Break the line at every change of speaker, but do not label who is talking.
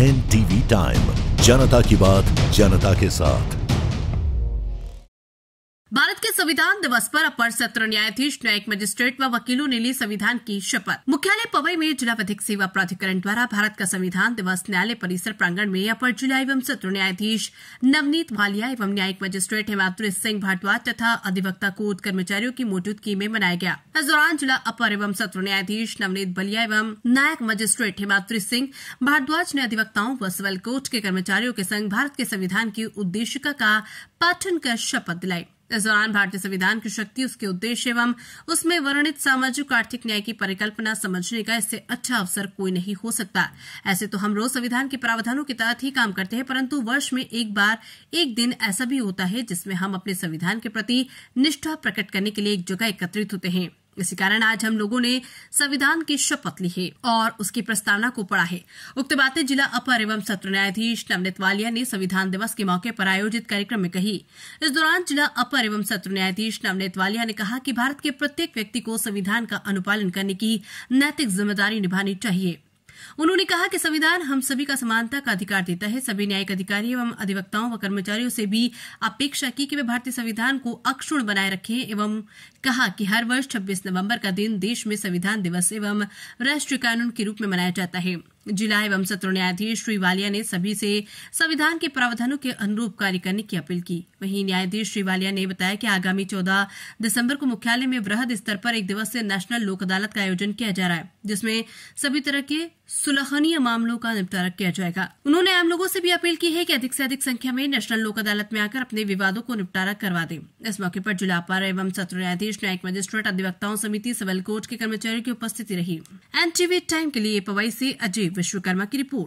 N TV time जनता की बात जनता के साथ संविधान दिवस पर अपर सत्र न्यायाधीश न्यायिक मजिस्ट्रेट व वकीलों ने ली संविधान की शपथ मुख्यालय पवई में जिला विधिक सेवा प्राधिकरण द्वारा भारत का संविधान दिवस न्यायालय परिसर प्रांगण में अपर जिला एवं सत्र न्यायाधीश नवनीत वालिया एवं न्यायिक मजिस्ट्रेट हेमात्री सिंह भारद्वाज तथा अधिवक्ता कोर्ट कर्मचारियों की मौजूदगी में मनाया गया इस दौरान जिला अपर एवं सत्र न्यायाधीश नवनीत बलिया एवं नायक मजिस्ट्रेट हेमात्री सिंह भारद्वाज ने अधिवक्ताओं व सिविल कोर्ट के कर्मचारियों के संग भारत के संविधान की उद्देशिका का पाठन कर शपथ दिलाई इस दौरान भारतीय संविधान की शक्ति उसके उद्देश्य एवं उसमें वर्णित सामाजिक आर्थिक न्याय की परिकल्पना समझने का इससे अच्छा अवसर कोई नहीं हो सकता ऐसे तो हम रोज संविधान के प्रावधानों के तहत ही काम करते हैं परंतु वर्ष में एक बार एक दिन ऐसा भी होता है जिसमें हम अपने संविधान के प्रति निष्ठा प्रकट करने के लिए एक जगह एकत्रित होते हैं इसी कारण आज हम लोगों ने संविधान की शपथ ली है और उसकी प्रस्तावना को पढ़ा है उक्त बातें जिला अपर एवं सत्र न्यायाधीश नवनीत वालिया ने संविधान दिवस के मौके पर आयोजित कार्यक्रम में कही इस दौरान जिला अपर एवं सत्र न्यायाधीश नवनीत वालिया ने कहा कि भारत के प्रत्येक व्यक्ति को संविधान का अनुपालन करने की नैतिक जिम्मेदारी निभानी चाहिए उन्होंने कहा कि संविधान हम सभी का समानता का अधिकार देता है सभी न्यायिक अधिकारी एवं अधिवक्ताओं व कर्मचारियों से भी अपेक्षा की कि वे भारतीय संविधान को अक्षुण बनाए रखें एवं कहा कि हर वर्ष 26 नवंबर का दिन देश में संविधान दिवस एवं राष्ट्रीय कानून के रूप में मनाया जाता है जिला एवं सत्र न्यायाधीश श्री वालिया ने सभी से संविधान के प्रावधानों के अनुरूप कार्य करने की अपील की वहीं न्यायाधीश श्री वालिया ने बताया कि आगामी 14 दिसंबर को मुख्यालय में वृहद स्तर पर एक दिवसीय नेशनल लोक अदालत का आयोजन किया जा रहा है जिसमें सभी तरह के सुलहनीय मामलों का निपटारा किया जाएगा उन्होंने आम लोगों से भी अपील की है कि अधिक से अधिक संख्या में नेशनल लोक अदालत में आकर अपने विवादों को निपटारा करवा दें इस मौके पर जिला अपर एवं सत्र न्यायाधीश न्यायिक मजिस्ट्रेट अधिवक्ताओं समिति सिविल कोर्ट के कर्मचारियों की उपस्थिति रही एनटीवी टाइम के लिए पवई से अजय विश्वकर्मा की रिपोर्ट